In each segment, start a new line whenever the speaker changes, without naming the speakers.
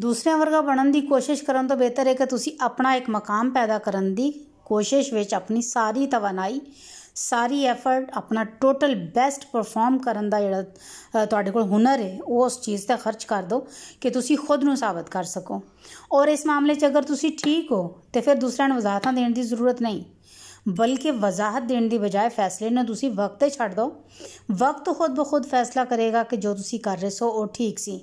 ਦੂਸਰਿਆਂ ਵਰਗਾ ਬਣਨ ਦੀ ਕੋਸ਼ਿਸ਼ ਕਰਨ ਤੋਂ ਬਿਹਤਰ ਹੈ ਕਿ ਤੁਸੀਂ ਆਪਣਾ ਇੱਕ ਮਕਾਮ ਪੈਦਾ ਕਰਨ ਦੀ ਕੋਸ਼ਿਸ਼ ਵਿੱਚ ਆਪਣੀ ਸਾਰੀ ਤਵਨਾਈ ਸਾਰੀ ਐਫਰਟ ਆਪਣਾ ਟੋਟਲ ਬੈਸਟ ਪਰਫਾਰਮ ਕਰਨ ਦਾ ਜਿਹੜਾ ਤੁਹਾਡੇ ਕੋਲ ਹੁਨਰ ਹੈ ਉਸ ਚੀਜ਼ ਤੇ ਖਰਚ ਕਰ ਦਿਓ ਕਿ ਤੁਸੀਂ ਖੁਦ ਨੂੰ ਸਾਬਤ ਕਰ ਸਕੋ ਔਰ ਇਸ ਮਾਮਲੇ 'ਚ ਅਗਰ ਤੁਸੀਂ ਠੀਕ ਹੋ ਤੇ ਫਿਰ ਦੂਸਰਿਆਂ ਨੂੰ ਵਜ਼ਾਹਤਾਂ ਦੇਣ ਦੀ ਜ਼ਰੂਰਤ ਨਹੀਂ ਬਲਕਿ ਵਜ਼ਾਹਤ ਦੇਣ ਦੀ ਬਜਾਏ ਫੈਸਲੇ ਨੂੰ ਤੁਸੀਂ ਵਕਤ ਤੇ ਛੱਡ ਦਿਓ ਵਕਤ ਖੁਦ ਬਖੁਦ ਫੈਸਲਾ ਕਰੇਗਾ ਕਿ ਜੋ ਤੁਸੀਂ ਕਰ ਰਹੇ ਸੋ ਉਹ ਠੀਕ ਸੀ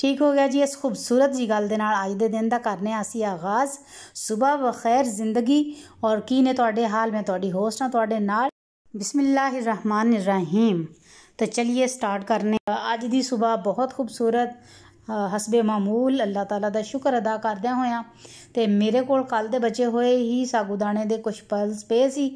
ठीक हो गया जी इस खूबसूरत जी गल के अज के दिन का करने असी आगाज़ सुबह बखैर जिंदगी और की ने तोड़े हाल मैं थोड़ी होस्ट हाँ थोड़े नाल बिस्मिल्ला रहमान रहीम तो चलिए स्टार्ट करने अज की सुबह बहुत खूबसूरत हसबे मामूल अल्लाह तला का शुक्र अदा करद्या हो मेरे को कल के बचे हुए ही सागूदाने के कुछ पल्स पे सी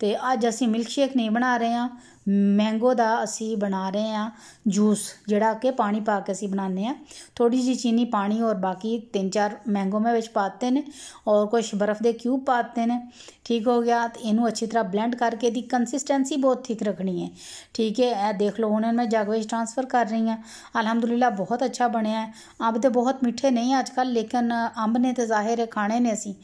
ਤੇ ਅੱਜ ਅਸੀਂ ਮਿਲਕ ਸ਼ੇਕ ਨਹੀਂ ਬਣਾ ਰਹੇ ਆ ਮੈਂਗੋ ਦਾ ਅਸੀਂ ਬਣਾ ਰਹੇ ਆ ਜੂਸ ਜਿਹੜਾ ਕਿ ਪਾਣੀ ਪਾ ਕੇ ਅਸੀਂ ਬਣਾਉਂਦੇ ਆ ਥੋੜੀ ਜੀ ਚੀਨੀ ਪਾਣੀ ਔਰ ਬਾਕੀ ਤਿੰਨ ਚਾਰ ਮੈਂਗੋ ਮੈਂ ਵਿੱਚ ਪਾਤੇ ਨੇ ਔਰ ਕੁਝ ਬਰਫ਼ ਦੇ ਕਿਊਬ ਪਾਤੇ ਨੇ ਠੀਕ ਹੋ ਗਿਆ ਤੇ ਇਹਨੂੰ ਅੱਛੀ ਤਰ੍ਹਾਂ ਬਲੈਂਡ ਕਰਕੇ ਦੀ ਕੰਸਿਸਟੈਂਸੀ ਬਹੁਤ ਠੀਕ ਰੱਖਣੀ ਹੈ ਠੀਕ ਹੈ ਇਹ ਦੇਖ ਲਓ ਹੁਣ ਮੈਂ ਜਗ ਵਿੱਚ ਟ੍ਰਾਂਸਫਰ ਕਰ ਰਹੀ ਹਾਂ ਅਲਹਮਦੁਲਿਲਾ ਬਹੁਤ ਅੱਛਾ ਬਣਿਆ ਹੈ ਅੰਬ ਤੇ ਬਹੁਤ ਮਿੱਠੇ ਨਹੀਂ ਅੱਜ ਕੱਲ ਲੇਕਿਨ ਅੰਬ ਨੇ ਤੇ ਜ਼ਾਹਿਰ ਹੈ ਖਾਣੇ ਨੇ ਅਸੀਂ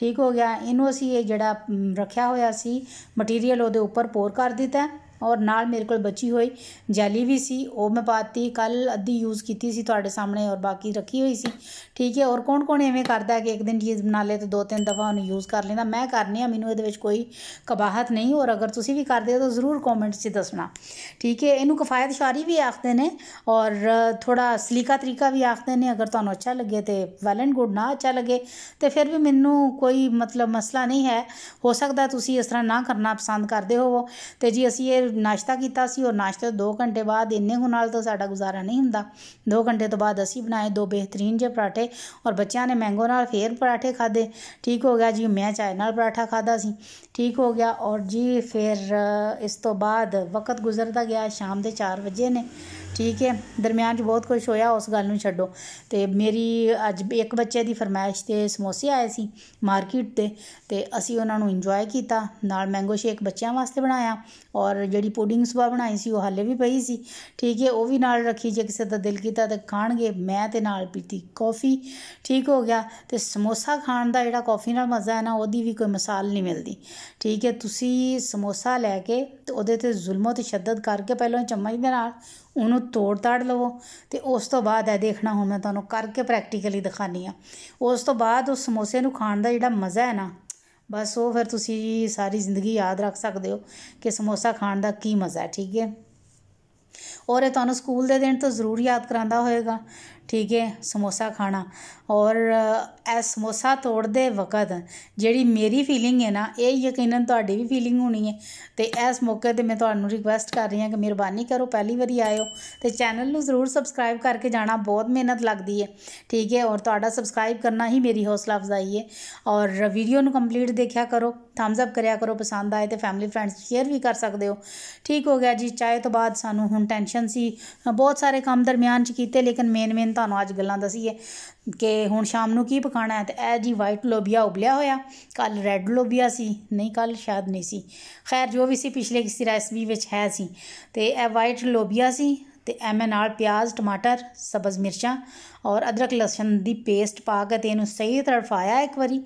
ਠੀਕ ਹੋ ਗਿਆ ਇਹਨੂੰ ਅਸੀਂ ਇਹ ਜਿਹੜਾ ਰੱਖਿਆ ਹੋਇਆ ਸੀ ਮਟੀਰੀਅਲ ਉਹਦੇ ਉੱਪਰ ਪੋਰ ਕਰ ਦਿੱਤਾ ਔਰ ਨਾਲ ਮੇਰੇ ਕੋਲ ਬਚੀ ਹੋਈ ਜੈਲੀ ਵੀ ਸੀ ਉਹ ਮੈਂ ਪਾਤੀ ਕੱਲ ਅੱਧੀ ਯੂਜ਼ ਕੀਤੀ ਸੀ ਤੁਹਾਡੇ ਸਾਹਮਣੇ ਔਰ ਬਾਕੀ ਰੱਖੀ ਹੋਈ ਸੀ ਠੀਕ ਹੈ ਔਰ ਕੌਣ ਕੌਣ ਐਵੇਂ ਕਰਦਾ ਕਿ ਇੱਕ ਦਿਨ ਚੀਜ਼ ਬਣਾ ਲੇ ਤੇ ਦੋ ਤਿੰਨ ਦਫਾ ਉਹਨੂੰ ਯੂਜ਼ ਕਰ ਲੈਂਦਾ ਮੈਂ ਕਰਨੀ ਆ ਮੈਨੂੰ ਇਹਦੇ ਵਿੱਚ ਕੋਈ ਕਬਾਹਤ ਨਹੀਂ ਔਰ ਅਗਰ ਤੁਸੀਂ ਵੀ ਕਰਦੇ ਹੋ ਤਾਂ ਜ਼ਰੂਰ ਕਮੈਂਟ 'ਚ ਦੱਸਣਾ ਠੀਕ ਹੈ ਇਹਨੂੰ ਕਿਫਾਇਤ ਸ਼ਾਰੀ ਵੀ ਆਖਦੇ ਨੇ ਔਰ ਥੋੜਾ ਸਲੀਕਾ ਤਰੀਕਾ ਵੀ ਆਖਦੇ ਨੇ ਅਗਰ ਤੁਹਾਨੂੰ ਅੱਛਾ ਲੱਗੇ ਤੇ ਵੈਲ ਐਂਡ ਗੁੱਡ ਨਾ ਅੱਛਾ ਲੱਗੇ ਤੇ ਫਿਰ ਵੀ ਮੈਨੂੰ ਕੋਈ ਮਤਲਬ ਮਸਲਾ ਨਹੀਂ ਹੈ ਹੋ ਸਕਦਾ ਤੁਸੀਂ ਇਸ ਤਰ੍ਹਾਂ ਨਾ ਕਰਨਾ ਪਸੰਦ ਕਰਦੇ ਹੋਵੋ ਤੇ ਜੀ ਅਸੀਂ ਇਹ ਨਾਸ਼ਤਾ ਕੀਤਾ ਸੀ ਔਰ ਨਾਸ਼ਤੇ 2 ਘੰਟੇ ਬਾਅਦ ਇੰਨੇ ਕੁ ਨਾਲ ਤਾਂ ਸਾਡਾ ਗੁਜ਼ਾਰਾ ਨਹੀਂ ਹੁੰਦਾ 2 ਘੰਟੇ ਤੋਂ ਬਾਅਦ ਅਸੀਂ ਬਣਾਏ ਦੋ ਬਿਹਤਰੀਨ ਜੇ ਪਰਾਠੇ ਔਰ ਬੱਚਿਆਂ ਨੇ ਮੈਂਗੋ ਨਾਲ ਫੇਰ ਪਰਾਠੇ ਖਾਦੇ ਠੀਕ ਹੋ ਗਿਆ ਜੀ ਮੈਂ ਚਾਹ ਨਾਲ ਪਰਾਠਾ ਖਾਦਾ ਸੀ ਠੀਕ ਹੋ ਗਿਆ ਔਰ ਜੀ ਫਿਰ ਇਸ ਤੋਂ ਬਾਅਦ ਵਕਤ ਗੁਜ਼ਰਦਾ ਗਿਆ ਸ਼ਾਮ ਦੇ 4 ਵਜੇ ਨੇ ਠੀਕ ਹੈ ਦਰਮਿਆਨ 'ਚ ਬਹੁਤ ਕੁਝ ਹੋਇਆ ਉਸ ਗੱਲ ਨੂੰ ਛੱਡੋ ਤੇ ਮੇਰੀ ਅੱਜ ਇੱਕ ਬੱਚੇ ਦੀ ਫਰਮਾਇਸ਼ ਤੇ ਸਮੋਸੇ ਆਏ ਸੀ ਮਾਰਕੀਟ ਤੇ ਤੇ ਅਸੀਂ ਉਹਨਾਂ ਨੂੰ ਇੰਜੋਏ ਕੀਤਾ ਨਾਲ ਮੈਂਗੋ ਸ਼ੇਕ ਬੱਚਿਆਂ ਵਾਸਤੇ ਬਣਾਇਆ ਔਰ ਜਿਹੜੀ ਪੁਡਿੰਗ ਸਵਾ ਬਣਾਈ ਸੀ ਉਹ ਹਾਲੇ ਵੀ ਪਈ ਸੀ ਠੀਕ ਹੈ ਉਹ ਵੀ ਨਾਲ ਰੱਖੀ ਜੇ ਕਿਸੇ ਦਾ ਦਿਲ ਕੀਤਾ ਤਾਂ ਖਾਣਗੇ ਮੈਂ ਤੇ ਨਾਲ ਪੀਤੀ ਕਾਫੀ ਠੀਕ ਹੋ ਗਿਆ ਤੇ ਸਮੋਸਾ ਖਾਣ ਦਾ ਜਿਹੜਾ ਕਾਫੀ ਨਾਲ ਮਜ਼ਾ ਹੈ ਨਾ ਉਹਦੀ ਵੀ ਕੋਈ ਮਿਸਾਲ ਨਹੀਂ ਮਿਲਦੀ ਠੀਕ ਹੈ ਤੁਸੀਂ ਸਮੋਸਾ ਲੈ ਕੇ ਤੇ ਉਹਦੇ ਤੇ ਜ਼ੁਲਮ ਤੇ ਸ਼ਦਤ ਕਰਕੇ ਪਹਿਲਾਂ ਚਮਚ ਦੇ ਨਾਲ ਉਹਨੂੰ ਨੂੰ ਤੋੜ ਤਾੜ ਲਵੋ ਤੇ ਉਸ ਤੋਂ ਬਾਅਦ ਇਹ ਦੇਖਣਾ ਹੁਣ ਮੈਂ ਤੁਹਾਨੂੰ ਕਰਕੇ ਪ੍ਰੈਕਟੀਕਲੀ ਦਿਖਾਨੀ ਆ ਉਸ ਤੋਂ ਬਾਅਦ ਉਸ ਸਮੋਸੇ ਨੂੰ ਖਾਣ ਦਾ ਜਿਹੜਾ ਮਜ਼ਾ ਹੈ ਨਾ ਬਸ ਉਹ ਫਿਰ ਤੁਸੀਂ ਸਾਰੀ ਜ਼ਿੰਦਗੀ ਯਾਦ ਰੱਖ ਸਕਦੇ ਹੋ ਕਿ ਸਮੋਸਾ ਖਾਣ ਦਾ ਕੀ ਮਜ਼ਾ ਹੈ ਠੀਕ ਹੈ ਔਰ ਇਹ ਤੁਹਾਨੂੰ ਸਕੂਲ ਦੇ ਦਿਨ ਤੋਂ ਜ਼ਰੂਰ ਯਾਦ ਕਰਾਂਦਾ ਹੋਏਗਾ ਠੀਕ ਹੈ ਸਮੋਸਾ ਖਾਣਾ ਔਰ ਇਹ ਸਮੋਸਾ ਤੋੜਦੇ ਵਕਤ ਜਿਹੜੀ ਮੇਰੀ ਫੀਲਿੰਗ ਹੈ ਨਾ ਇਹ ਯਕੀਨਨ ਤੁਹਾਡੀ ਵੀ ਫੀਲਿੰਗ ਹੋਣੀ ਹੈ ਤੇ ਇਸ ਮੌਕੇ ਤੇ ਮੈਂ ਤੁਹਾਨੂੰ ਰਿਕਵੈਸਟ ਕਰ ਰਹੀ ਹਾਂ ਕਿ ਮਿਹਰਬਾਨੀ ਕਰੋ ਪਹਿਲੀ ਵਾਰੀ ਆਇਓ ਤੇ ਚੈਨਲ ਨੂੰ ਜ਼ਰੂਰ ਸਬਸਕ੍ਰਾਈਬ ਕਰਕੇ ਜਾਣਾ ਬਹੁਤ ਮਿਹਨਤ ਲੱਗਦੀ ਹੈ ਠੀਕ ਹੈ ਔਰ ਤੁਹਾਡਾ ਸਬਸਕ੍ਰਾਈਬ ਕਰਨਾ ਹੀ ਮੇਰੀ ਹੌਸਲਾ ਅਫਜ਼ਾਈ ਹੈ ਔਰ ਵੀਡੀਓ ਨੂੰ ਕੰਪਲੀਟ ਦੇਖਿਆ ਕਰੋ ਥੰਬਸ ਅਪ ਕਰਿਆ ਕਰੋ ਪਸੰਦ ਆਏ ਤੇ ਫੈਮਿਲੀ ਫਰੈਂਡਸ ਸ਼ੇਅਰ ਵੀ ਕਰ ਸਕਦੇ ਹੋ ਠੀਕ ਹੋ ਗਿਆ ਜੀ ਚਾਹੇ ਤੋਂ ਬਾਅਦ ਸਾਨੂੰ ਹੁਣ ਟੈਨਸ਼ਨ ਸੀ ਬਹੁਤ ਸਾਰੇ ਕੰਮ ਦਰਮਿਆਨ ਚ ਕੀਤੇ ਲੇਕਿਨ ਮੇਨ ਮੇਨ ਤੁਹਾਨੂੰ ਅੱਜ ਗੱਲਾਂ ਦਸੀਏ ਕਿ ਹੁਣ ਸ਼ਾਮ ਨੂੰ ਕੀ ਪਕਾਣਾ ਹੈ ਤੇ ਇਹ ਜੀ ਵਾਈਟ ਲੋਬੀਆ ਉਬਲਿਆ ਹੋਇਆ ਕੱਲ ਰੈੱਡ ਲੋਬੀਆ ਸੀ ਨਹੀਂ ਕੱਲ ਸ਼ਾਇਦ ਨਹੀਂ ਸੀ ਖੈਰ ਜੋ ਵੀ ਸੀ ਪਿਛਲੇ ਕਿਸੇ ਰੈਸਪੀ ਵਿੱਚ ਹੈ ਸੀ ਤੇ ਇਹ ਵਾਈਟ ਲੋਬੀਆ ਸੀ ਤੇ ਐਵੇਂ ਨਾਲ ਪਿਆਜ਼ ਟਮਾਟਰ ਸਬਜ਼ ਮਿਰਚਾਂ ਔਰ ਅਦਰਕ ਲਸਣ ਦੀ ਪੇਸਟ ਪਾ ਕੇ ਤੇ ਇਹਨੂੰ ਸਹੀ ਤਰ੍ਹਾਂ ਫਾਇਆ ਇੱਕ ਵਾਰੀ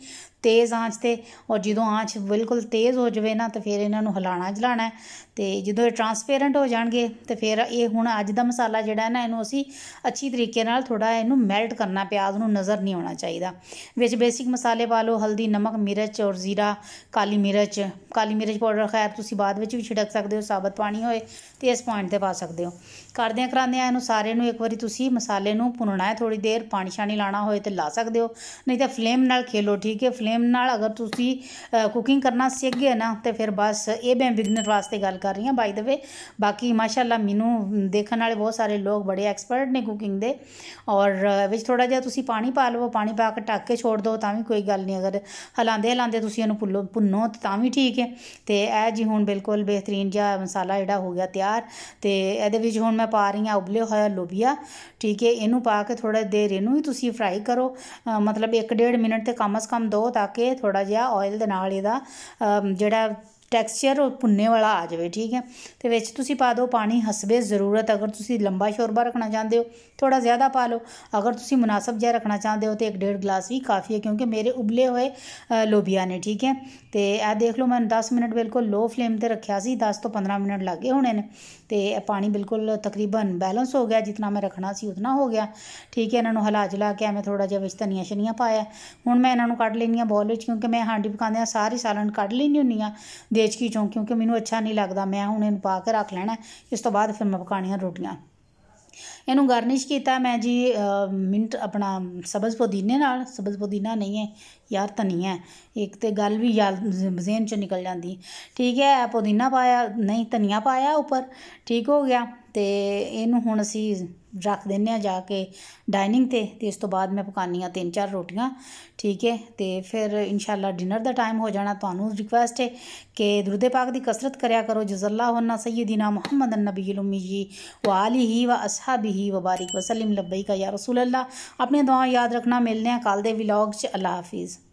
ਤੇਜ਼ ਆਂਚ ਤੇ ਔਰ ਜਦੋਂ ਆਂਚ ਬਿਲਕੁਲ ਤੇਜ਼ ਹੋ ਜਾਵੇ ਨਾ ਤਾਂ ਫਿਰ ਇਹਨਾਂ ਨੂੰ ਹਿਲਾਣਾ ਜਲਾਣਾ ਤੇ ਜਦੋਂ ਇਹ ਟਰਾਂਸਪੇਰੈਂਟ ਹੋ ਜਾਣਗੇ ਤੇ ਫਿਰ ਇਹ ਹੁਣ ਅੱਜ ਦਾ ਮਸਾਲਾ ਜਿਹੜਾ ਹੈ ਨਾ ਇਹਨੂੰ ਅਸੀਂ ਅੱਛੀ ਤਰੀਕੇ ਨਾਲ ਥੋੜਾ ਇਹਨੂੰ ਮੈਲਟ ਕਰਨਾ ਪਿਆਜ਼ ਨੂੰ ਨਜ਼ਰ ਨਹੀਂ ਆਉਣਾ ਚਾਹੀਦਾ ਵਿੱਚ ਬੇਸਿਕ ਮਸਾਲੇ ਪਾ ਲਓ ਹਲਦੀ ਨਮਕ ਮਿਰਚ ਔਰ ਜ਼ੀਰਾ ਕਾਲੀ ਮਿਰਚ ਕਾਲੀ ਮਿਰਚ ਪਾਊਡਰ ਖੈਰ ਤੁਸੀਂ ਬਾਅਦ ਵਿੱਚ ਵੀ ਛਿੜਕ ਸਕਦੇ ਹੋ ਸਾਬਤ ਪਾਣੀ ਹੋਏ ਤੇ ਇਸ ਪੁਆਇੰਟ ਤੇ ਪਾ ਸਕਦੇ ਹੋ ਕਰਦਿਆਂ ਕਰਾਂਦਿਆਂ ਇਹਨੂੰ ਸਾਰੇ ਨੂੰ ਇੱਕ ਵਾਰੀ ਤੁਸੀਂ ਮਸਾਲੇ ਨੂੰ ਭੁੰਨਣਾ ਹੈ ਥੋੜੀ ਦੇਰ ਪਾਣੀ ਛਾਣੀ ਲਾਣਾ ਹੋਏ ਤੇ ਲਾ ਸਕਦੇ ਹੋ ਨਹੀਂ ਤਾਂ ਫਲੇਮ ਨਾਲ ਖੇਲੋ ਠੀਕ ਹੈ ਫਲੇਮ ਪ੍ਰੇਮ ਨਾਲ ਅਗਰ ਤੁਸੀਂ ਕੁਕਿੰਗ ਕਰਨਾ ਸਿੱਖ ਗਏ ਨਾ ਤੇ ਫਿਰ ਬਸ ਇਹ ਮੈਂ ਬਿਗਨਰ ਵਾਸਤੇ ਗੱਲ ਕਰ ਰਹੀ ਹਾਂ ਬਾਈ ਦ ਵੇ ਬਾਕੀ ਮਾਸ਼ਾਅੱਲਾ ਮੈਨੂੰ ਦੇਖਣ ਵਾਲੇ ਬਹੁਤ ਸਾਰੇ ਲੋਕ ਬੜੇ ਐਕਸਪਰਟ ਨੇ ਕੁਕਿੰਗ ਦੇ ਔਰ ਵਿੱਚ ਥੋੜਾ ਜਿਹਾ ਤੁਸੀਂ ਪਾਣੀ ਪਾ ਲਵੋ ਪਾਣੀ ਪਾ ਕੇ ਢੱਕ ਕੇ ਛੋੜ ਦਿਓ ਤਾਂ ਵੀ ਕੋਈ ਗੱਲ ਨਹੀਂ ਅਗਰ ਹਲਾਉਂਦੇ ਹਲਾਉਂਦੇ ਤੁਸੀਂ ਇਹਨੂੰ ਭੁੱਲੋ ਭੁੰਨੋ ਤਾਂ ਵੀ ਠੀਕ ਹੈ ਤੇ ਇਹ ਜੀ ਹੁਣ ਬਿਲਕੁਲ ਬਿਹਤਰੀਨ ਜਿਹਾ ਮਸਾਲਾ ਜਿਹੜਾ ਹੋ ਗਿਆ ਤਿਆਰ ਤੇ ਇਹਦੇ ਵਿੱਚ ਹੁਣ ਮੈਂ ਪਾ ਰਹੀ ਹਾਂ ਉਬਲੇ ਹੋਇਆ ਲੋਬੀਆ ਠੀਕ ਹੈ ਇਹਨੂੰ ਪਾ ਕੇ ਥੋੜਾ ਦੇਰ ਇਹਨੂੰ ਵੀ ਤੁਸੀਂ ਫਰਾਈ ਕਰੋ ਮਤਲਬ 1.5 ਮਿੰਟ ਤੇ ਕਮ ਕਮ ਦੋ ਤਾਂ ਕੇ ਥੋੜਾ ਜਿਹਾ ਆਇਲ ਦੇ ਨਾਲ ਇਹਦਾ ਜਿਹੜਾ ਟੈਕਸਚਰ ਉਹ ਭੁੰਨੇ ਵਾਲਾ ਆ ਜਾਵੇ ਠੀਕ ਹੈ ਤੇ ਵਿੱਚ ਤੁਸੀਂ ਪਾ ਦਿਓ ਪਾਣੀ ਹਸਬੇ ਜ਼ਰੂਰਤ ਅਗਰ ਤੁਸੀਂ ਲੰਬਾ ਸ਼ੋਰਬਾ ਰੱਖਣਾ ਚਾਹੁੰਦੇ ਹੋ ਥੋੜਾ ਜ਼ਿਆਦਾ ਪਾ ਲਓ ਅਗਰ ਤੁਸੀਂ ਮناسب ਜਿਹਾ ਰੱਖਣਾ ਚਾਹੁੰਦੇ ਹੋ ਤੇ 1.5 ਗਲਾਸ ਵੀ ਕਾਫੀ ਹੈ ਕਿਉਂਕਿ ਮੇਰੇ ਉਬਲੇ ਹੋਏ ਲੋਬੀਆ ਨੇ ਠੀਕ ਹੈ ਤੇ ਇਹ ਦੇਖ ਲਓ ਮੈਂ 10 ਮਿੰਟ ਬਿਲਕੁਲ ਲੋ ਫਲੇਮ ਤੇ ਰੱਖਿਆ ਸੀ 10 ਤੋਂ 15 ਮਿੰਟ ਲੱਗੇ ਹੋਣੇ ਨੇ ਤੇ ਇਹ ਪਾਣੀ ਬਿਲਕੁਲ ਤਕਰੀਬਨ ਬੈਲੈਂਸ ਹੋ ਗਿਆ ਜਿੰਨਾ ਮੈਂ ਰੱਖਣਾ ਸੀ ਉਤਨਾ ਹੋ ਗਿਆ ਠੀਕ ਹੈ ਇਹਨਾਂ ਨੂੰ ਹਲਾ ਜਲਾ ਕੇ ਐਵੇਂ ਥੋੜਾ ਜਿਹਾ ਵਿੱਚ ਧਨੀਆ ਸ਼ਨੀਆ ਪਾਇਆ ਹੁਣ ਮੈਂ ਇਹਨਾਂ ਨੂੰ ਕੱਢ ਲੈਣੀ ਆ ਬੋਲ ਵਿੱਚ ਕਿਉਂਕਿ ਮੈਂ ਹਾਂਡੀ ਪਕਾਉਂਦੇ ਆ ਸਾਰੀ ਸਾਲਣ ਕੱਢ ਲੈਣੀ ਹੁੰਨੀ ਆ ਦੇ ਵੇਚ ਕੇ ਚੋਂ ਕਿਉਂਕਿ ਮੈਨੂੰ ਅੱਛਾ ਨਹੀਂ ਲੱਗਦਾ ਮੈਂ ਹੁਣ ਇਹਨੂੰ ਪਾ ਕੇ ਰੱਖ ਲੈਣਾ ਇਸ ਤੋਂ ਬਾਅਦ ਫਿਰ ਮੈਂ ਪਕਾਣੀਆਂ ਰੋਟੀਆਂ ਇਹਨੂੰ ਗਾਰਨਿਸ਼ ਕੀਤਾ ਮੈਂ ਜੀ ਮਿੰਟ ਆਪਣਾ ਸਬਜ਼ ਪੁਦੀਨੇ ਨਾਲ ਸਬਜ਼ ਪੁਦੀਨਾ ਨਹੀਂ ਹੈ ਯਾਰ ਧਨੀਆ ਇੱਕ ਤੇ ਗੱਲ ਵੀ ਯਾਦ ਜ਼ੇਨ ਚ ਨਿਕਲ ਜਾਂਦੀ ਠੀਕ ਹੈ ਪੁਦੀਨਾ ਪਾਇਆ ਨਹੀਂ ਧਨੀਆ ਪਾਇਆ ਉੱਪਰ ਠੀਕ ਹੋ ਗਿਆ तो यू हूँ असी रख दें जाके डायनिंग से इस तो बाद मैं पकानी हाँ तीन चार रोटियाँ ठीक है तो फिर इन शाला डिनर का टाइम हो जाए तो रिक्वेस्ट है कि दुरुदे पाक की कसरत कराया करो जजल्ला होना सही दिना मुहम्मद नबी उलमी जी आली ही व असहा भी ही वबारिक वसलिम लबई का या रसूल अल्लाह अपने दुआ याद रखना मिलने कल के बिलॉग से अल्लाह हाफिज़